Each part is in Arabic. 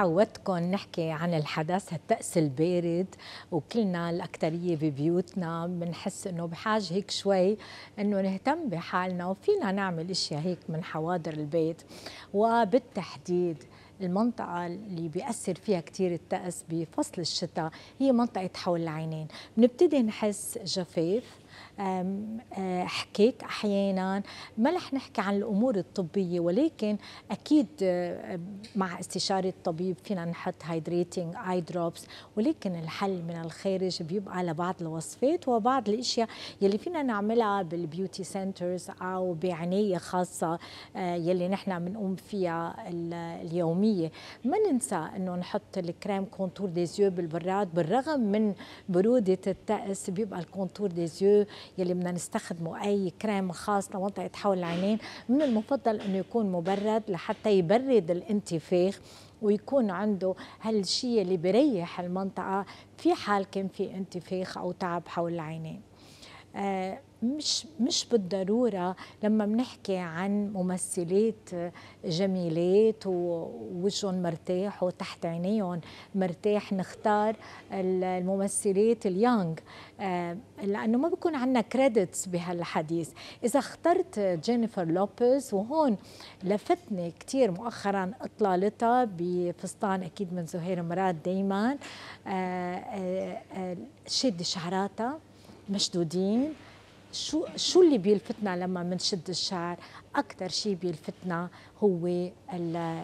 عودتكم نحكي عن الحدث هالتأس البارد وكلنا الأكثرية ببيوتنا بنحس إنه بحاجة هيك شوي إنه نهتم بحالنا وفينا نعمل أشياء هيك من حواضر البيت وبالتحديد المنطقة اللي بيأثر فيها كتير التأس بفصل الشتاء هي منطقة حول العينين بنبتدي نحس جفاف أه، حكيت احيانا ما رح نحكي عن الامور الطبيه ولكن اكيد أه، مع استشاره طبيب فينا نحط هايدريتنج اي دروبس ولكن الحل من الخارج بيبقى لبعض الوصفات وبعض الاشياء يلي فينا نعملها بالبيوتي سنترز او بعنايه خاصه أه، يلي نحن بنقوم فيها اليوميه ما ننسى انه نحط الكريم كونتور ديزيو بالبراد بالرغم من بروده التأس بيبقى الكونتور ديزيو يلي بدنا نستخدمه اي كريم خاص لمنطقه حول العينين من المفضل انه يكون مبرد لحتى يبرد الانتفاخ ويكون عنده هالشيء اللي بيريح المنطقه في حال كان في انتفاخ او تعب حول العينين آه مش مش بالضروره لما بنحكي عن ممثلات جميلات ووجهن مرتاح وتحت عينيهم مرتاح نختار الممثلات اليانج آه، لانه ما بكون عندنا كريدتس بهالحديث اذا اخترت جينيفر لوبيز وهون لفتني كثير مؤخرا اطلالتها بفستان اكيد من زهير مراد دايما آه، آه، شد شعراتها مشدودين شو شو اللي بيلفتنا لما بنشد الشعر اكثر شيء بيلفتنا هو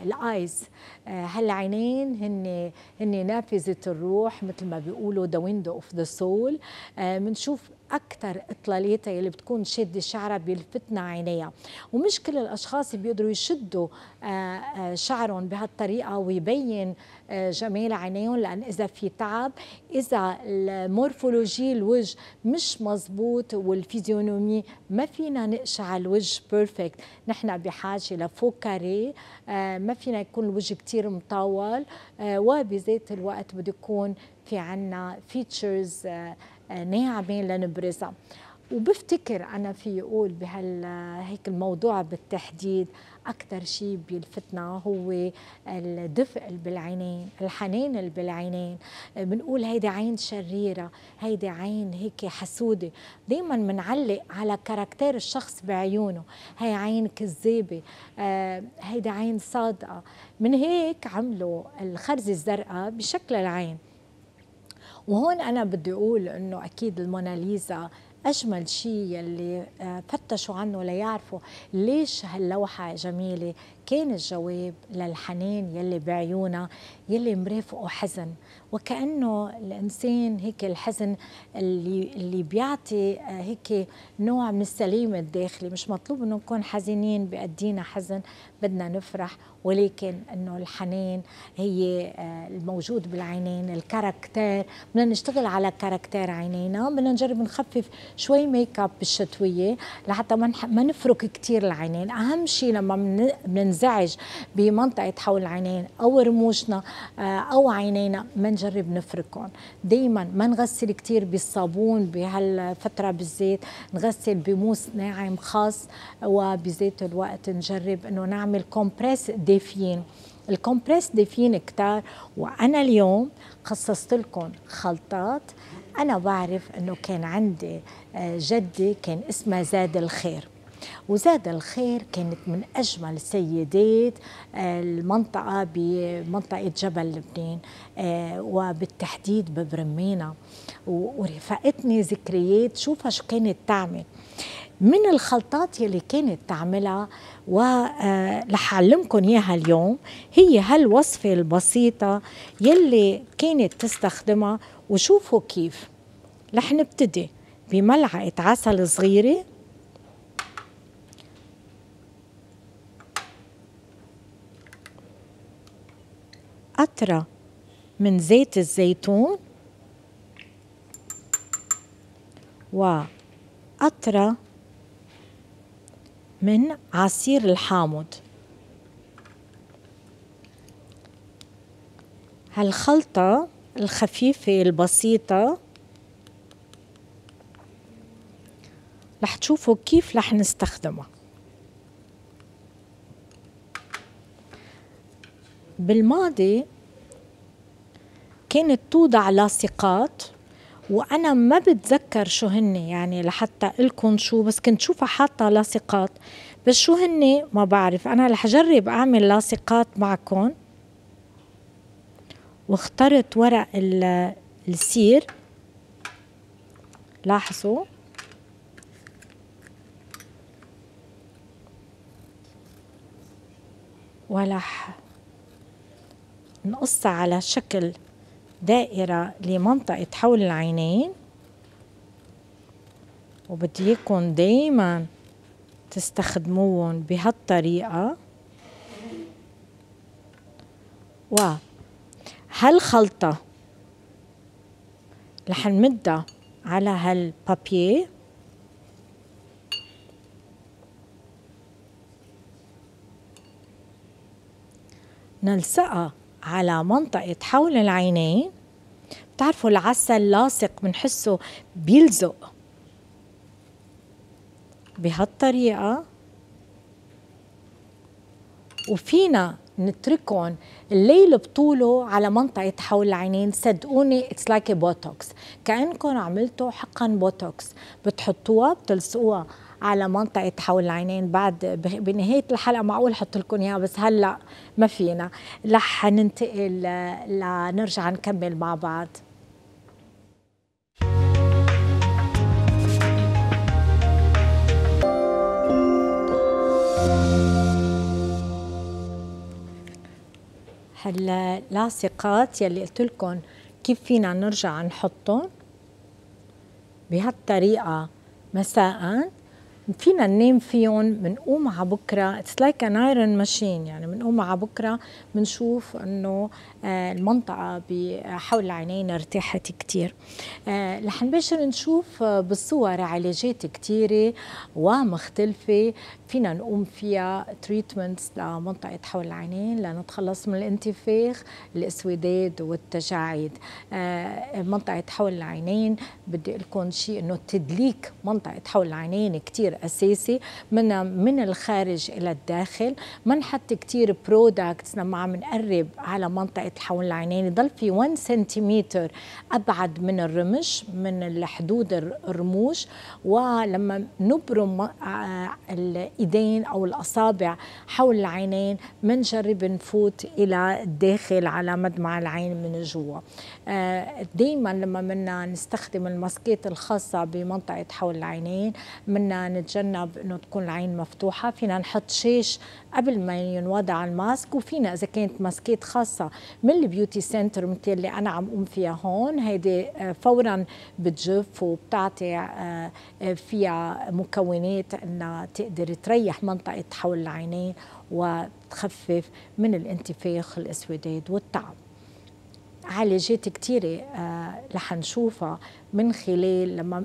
الايز آه، هالعينين هن هن نافذه الروح مثل ما بيقولوا ذا ويندو اوف ذا سول بنشوف اكثر اطلاليتها اللي بتكون شاده شعرها بيلفتنا عينيها ومش كل الاشخاص بيقدروا يشدوا آه، آه، شعرهم بهالطريقه ويبين آه، جمال عينيهم لان اذا في تعب اذا المورفولوجي الوجه مش مزبوط والفيزيونومي ما فينا نقشع الوجه بيرفكت نحن بحاجه لفوكاري ما فينا يكون الوجه كثير مطول وبذات الوقت بده يكون في عنا فيتشرز ناعمه لنبرزها وبفتكر انا في اقول هيك الموضوع بالتحديد اكثر شيء بيلفتنا هو الدفء اللي بالعينين الحنان اللي بالعينين بنقول هيدي عين شريره هيدي عين هيك حسوده دائما بنعلق على كاركتير الشخص بعيونه هي عين كذابه آه، هيدي عين صادقه من هيك عملوا الخرزه الزرقاء بشكل العين وهون أنا بدي أقول أنه أكيد الموناليزا أجمل شيء يلي آه، فتشوا عنه ليعرفوا ليش هاللوحة جميلة كان الجواب للحنين يلي بعيونها يلي مرافقه حزن وكأنه الإنسان هيك الحزن اللي, اللي بيعطي آه، هيك نوع من السلام الداخلي مش مطلوب أنه نكون حزينين بأدينا حزن بدنا نفرح ولكن أنه الحنان هي آه، الموجود بالعينين الكاركتير بدنا نشتغل على كاركتير عينينا بدنا نجرب نخفف شوي ميك اب بالشتوية لحتى ما ما نفرك كثير العينين أهم شيء لما بننزعج بمنطقة حول العينين أو رموشنا آه، أو عينينا من نجرب نفركهم دايما ما نغسل كثير بالصابون بهالفترة بالزيت نغسل بموس ناعم خاص وبذات الوقت نجرب انه نعمل كومبريس دافيين الكومبريس دافيين كتار وانا اليوم خصصت لكم خلطات انا بعرف انه كان عندي آه، جدي كان اسمها زاد الخير وزاد الخير كانت من أجمل سيدات آه، المنطقة بمنطقة جبل لبنان آه، وبالتحديد ببرمينا ورفقتني ذكريات شوفها شو كانت تعمل من الخلطات يلي كانت تعملها ورح آه، أعلمكم إياها اليوم هي هالوصفة البسيطة يلي كانت تستخدمها وشوفوا كيف رح نبتدي بملعقة عسل صغيرة قطرة من زيت الزيتون وقطرة من عصير الحامض هالخلطة الخفيفة البسيطة رح تشوفوا كيف رح نستخدمها بالماضي كانت توضع لاصقات وانا ما بتذكر شو هن يعني لحتى لكم شو بس كنت شوفها حاطه لاصقات بس شو هن ما بعرف انا رح اجرب اعمل لاصقات معكم واخترت ورق السير لاحظوا ولح نقصها على شكل دائرة لمنطقة حول العينين وبدي اياكم دايما تستخدموهم بهالطريقة و هالخلطة رح نمدها على هالبابيه نلصقها على منطقة حول العينين بتعرفوا العسل لاصق بنحسه بيلزق بهالطريقة وفينا نتركهم الليل بطوله على منطقة حول العينين صدقوني اتس لايك بوتوكس كأنكم عملتوا حقن بوتوكس بتحطوها بتلصقوها على منطقه حول العينين بعد بنهايه الحلقه معقول احط لكم اياها بس هلا ما فينا رح ننتقل لنرجع نكمل مع بعض اللاصقات يلي قلت لكم كيف فينا نرجع نحطهم بهالطريقه مساء فينا ننام فيهم بنقوم على بكره اتس لايك ان ايرون ماشين يعني بنقوم على بكره بنشوف انه آه، المنطقه حول العينين ارتاحت كثير آه، رح نباشر نشوف آه، بالصور علاجات كثيره ومختلفه فينا نقوم فيها تريتمنتس لمنطقه حول العينين لنتخلص من الانتفاخ الاسوداد والتجاعيد منطقه حول العينين بدي اقول لكم شيء انه تدليك منطقه حول العينين كثير الأساسي من من الخارج إلى الداخل ما نحط كثير برودكتس لما نعم، عم نقرب على منطقة حول العينين يضل في 1 سنتيمتر أبعد من الرمش من الحدود الرموش ولما نبرم آه، الإيدين أو الأصابع حول العينين منجرب نفوت إلى الداخل على مدمع العين من جوا آه، دايما لما منا نستخدم الماسكات الخاصة بمنطقة حول العينين منا نتجنب انه تكون العين مفتوحه فينا نحط شيش قبل ما ينوضع الماسك وفينا اذا كانت ماسكات خاصه من البيوتي سنتر مثل اللي انا عم قوم فيها هون هيدي آه، فورا بتجف وبتعطي آه، آه، فيها مكونات انها تقدر تريح منطقه حول العينين وتخفف من الانتفاخ الاسوداد والتعب علاجات كتيرة آه، رح نشوفها من خلال لما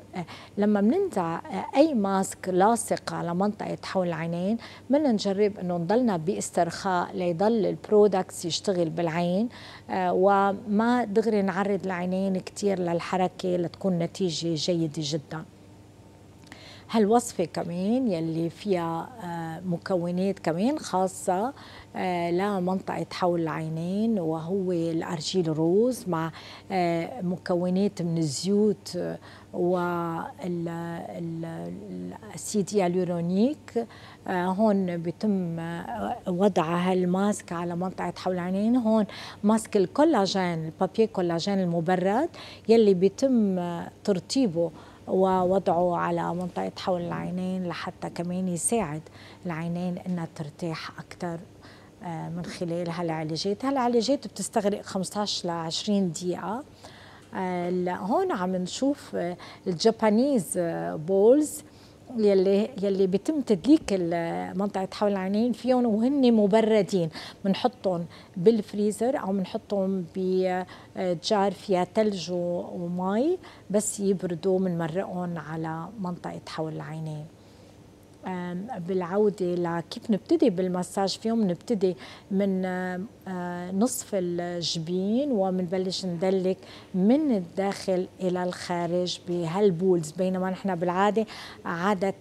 لما بننزع آه، اي ماسك لاصق على منطقه حول العينين بدنا نجرب انه نضلنا باسترخاء ليضل البرودكتس يشتغل بالعين آه، وما دغري نعرض العينين كتير للحركه لتكون نتيجه جيده جدا هالوصفة كمان يلي فيها آه، مكونات كمان خاصة آه، لمنطقة حول العينين وهو الأرجيل روز مع آه، مكونات من الزيوت والاسيد ياليورونيك هون بيتم وضع هالماسك على منطقه حول العينين هون ماسك الكولاجين البابيه كولاجين المبرد يلي بيتم ترطيبه ووضعه على منطقة حول العينين لحتى كمان يساعد العينين انها ترتاح اكثر آه، من خلال هالعلاجات هالعلاجات بتستغرق 15 ل 20 دقيقة آه، هون عم نشوف آه، الجابانيز بولز يلي يلي بيتم تدليك منطقه حول العينين فيهم وهن مبردين بنحطهم بالفريزر او بنحطهم بجار فيها ثلج ومي بس يبردوا بنمرقهم على منطقه حول العينين بالعوده لكيف نبتدي بالمساج فيهم نبتدي من آه، آه، نصف الجبين ومنبلش ندلك من الداخل الى الخارج بهالبولز بينما نحن بالعاده عاده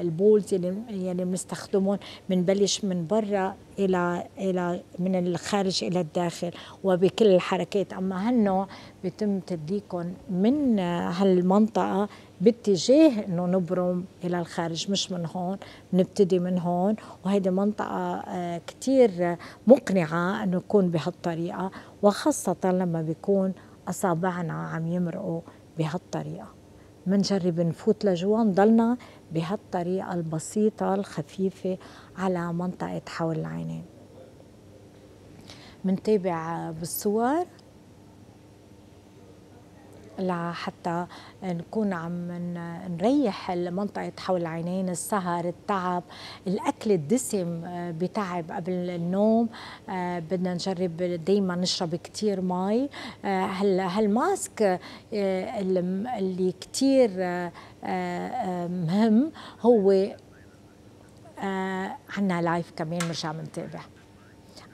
البولز اللي يعني بنستخدمهم بنبلش من برا الى الى من الخارج الى الداخل وبكل الحركات اما هالنوع بيتم تدليكهم من هالمنطقه باتجاه انه نبرم الى الخارج مش من هون بنبتدي من هون وهيدي منطقه آه، كثير مقنعه انه يكون بهالطريقه وخاصه لما بيكون اصابعنا عم يمرقوا بهالطريقه منجرب نفوت لجوا نضلنا بهالطريقة البسيطة الخفيفة على منطقة حول العينين منتابع بالصور لحتى نكون عم نريح المنطقة حول العينين السهر التعب الأكل الدسم آه، بتعب قبل النوم آه، بدنا نجرب دايما نشرب كتير مي آه، هالماسك اللي كتير مهم هو عنا لايف كمان بنرجع بنتابع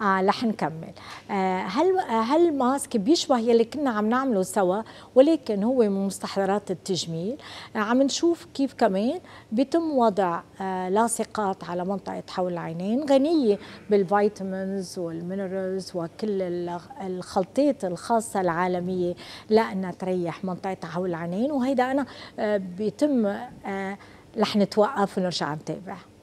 آه لح نكمل آه، هل هالماسك آه، بيشبه يلي كنا عم نعمله سوا ولكن هو من مستحضرات التجميل آه، عم نشوف كيف كمان بيتم وضع لاصقات على منطقة حول العينين غنية بالفيتامينز والمينرالز وكل الخلطات الخاصة العالمية لأنها تريح منطقة حول العينين وهيدا أنا بيتم رح نتوقف ونرجع نتابع